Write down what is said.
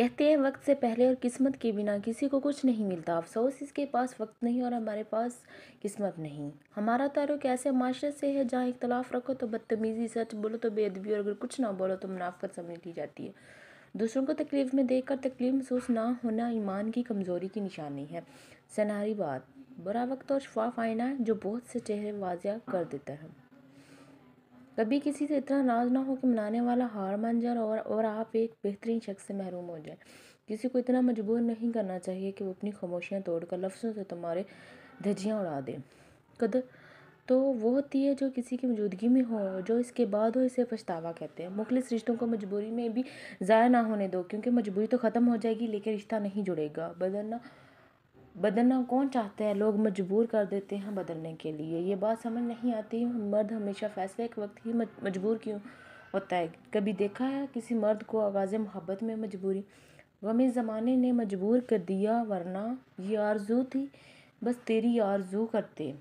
कहते हैं वक्त से पहले और किस्मत के बिना किसी को कुछ नहीं मिलता अफसोस इसके पास वक्त नहीं और हमारे पास किस्मत नहीं हमारा तारुक ऐसे माशरे से है जहाँ इख्तलाफ रखो तो बदतमीज़ी सच बोलो तो बेअदबी और अगर कुछ ना बोलो तो मुनाफत समझ ली जाती है दूसरों को तकलीफ़ में देख कर तकलीफ महसूस ना होना ईमान की कमज़ोरी की निशानी है सनारी बात बुरा वक्त और शफाफ आईना जो बहुत से चेहरे वाजिया कर देता है कभी किसी से इतना नाज ना हो कि मनाने वाला हार मान जाए और और आप एक बेहतरीन शख्स से महरूम हो जाए किसी को इतना मजबूर नहीं करना चाहिए कि वो अपनी खामोशियाँ तोड़कर लफ्ज़ों से तुम्हारे धजियाँ उड़ा दें कदर तो वो होती है जो किसी की मौजूदगी में हो जो इसके बाद हो इसे पछतावा कहते हैं मुखलिस रिश्तों को मजबूरी में भी ज़ाया ना होने दो क्योंकि मजबूरी तो ख़त्म हो जाएगी लेकिन रिश्ता नहीं जुड़ेगा बदलना बदलना कौन चाहते हैं लोग मजबूर कर देते हैं बदलने के लिए ये बात समझ नहीं आती मर्द हमेशा फ़ैसले के वक्त ही मजबूर क्यों होता है कभी देखा है किसी मर्द को आगाज़ मोहब्बत में मजबूरी गमे ज़माने ने मजबूर कर दिया वरना ये आरजू थी बस तेरी आरजू करते